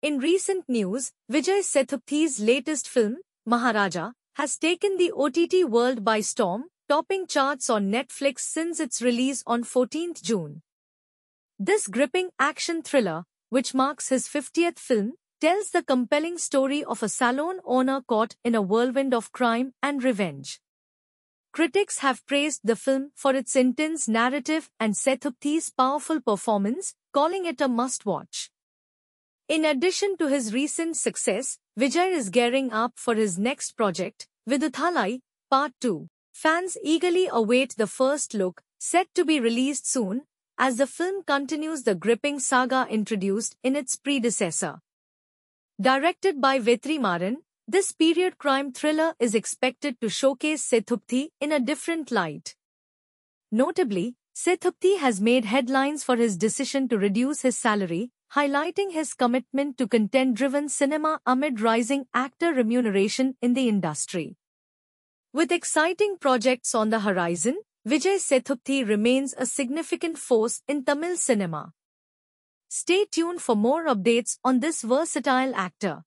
In recent news, Vijay Sethupathi's latest film, Maharaja, has taken the OTT world by storm, topping charts on Netflix since its release on 14 June. This gripping action thriller, which marks his 50th film, tells the compelling story of a salon owner caught in a whirlwind of crime and revenge. Critics have praised the film for its intense narrative and Sethupathi's powerful performance, calling it a must-watch. In addition to his recent success, Vijay is gearing up for his next project, Viduthalai, Part 2. Fans eagerly await the first look, set to be released soon, as the film continues the gripping saga introduced in its predecessor. Directed by Vetri Maran, this period crime thriller is expected to showcase Sethupathi in a different light. Notably, Sethupthi has made headlines for his decision to reduce his salary, highlighting his commitment to content-driven cinema amid rising actor remuneration in the industry. With exciting projects on the horizon, Vijay Sethupthi remains a significant force in Tamil cinema. Stay tuned for more updates on this versatile actor.